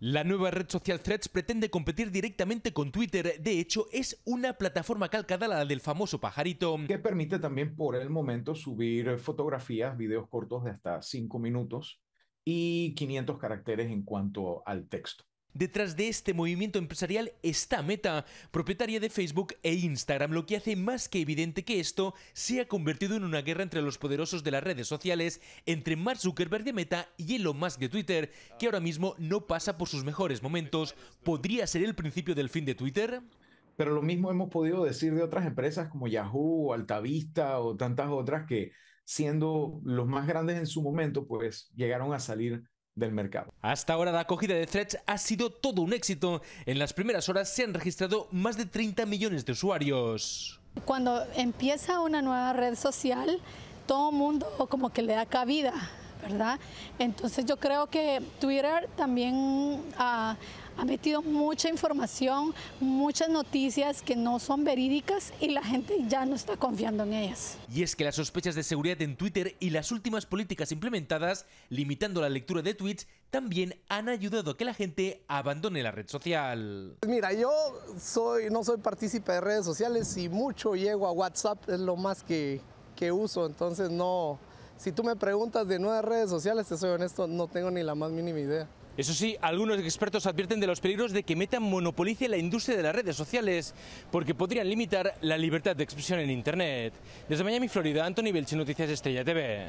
La nueva red social Threads pretende competir directamente con Twitter. De hecho, es una plataforma calcada la del famoso pajarito. Que permite también por el momento subir fotografías, videos cortos de hasta 5 minutos y 500 caracteres en cuanto al texto. Detrás de este movimiento empresarial está Meta, propietaria de Facebook e Instagram, lo que hace más que evidente que esto se ha convertido en una guerra entre los poderosos de las redes sociales, entre Mark Zuckerberg de Meta y Elon Musk de Twitter, que ahora mismo no pasa por sus mejores momentos. ¿Podría ser el principio del fin de Twitter? Pero lo mismo hemos podido decir de otras empresas como Yahoo, Altavista o tantas otras que siendo los más grandes en su momento, pues llegaron a salir del mercado. Hasta ahora la acogida de Threads ha sido todo un éxito. En las primeras horas se han registrado más de 30 millones de usuarios. Cuando empieza una nueva red social, todo el mundo como que le da cabida, ¿verdad? Entonces yo creo que Twitter también... ha ah, ha metido mucha información, muchas noticias que no son verídicas y la gente ya no está confiando en ellas. Y es que las sospechas de seguridad en Twitter y las últimas políticas implementadas, limitando la lectura de tweets, también han ayudado a que la gente abandone la red social. Pues mira, yo soy, no soy partícipe de redes sociales y mucho llego a WhatsApp, es lo más que, que uso, entonces no... Si tú me preguntas de nuevas redes sociales, te soy honesto, no tengo ni la más mínima idea. Eso sí, algunos expertos advierten de los peligros de que Meta monopolice la industria de las redes sociales, porque podrían limitar la libertad de expresión en Internet. Desde Miami, Florida, Anthony Belchi, Noticias Estrella TV.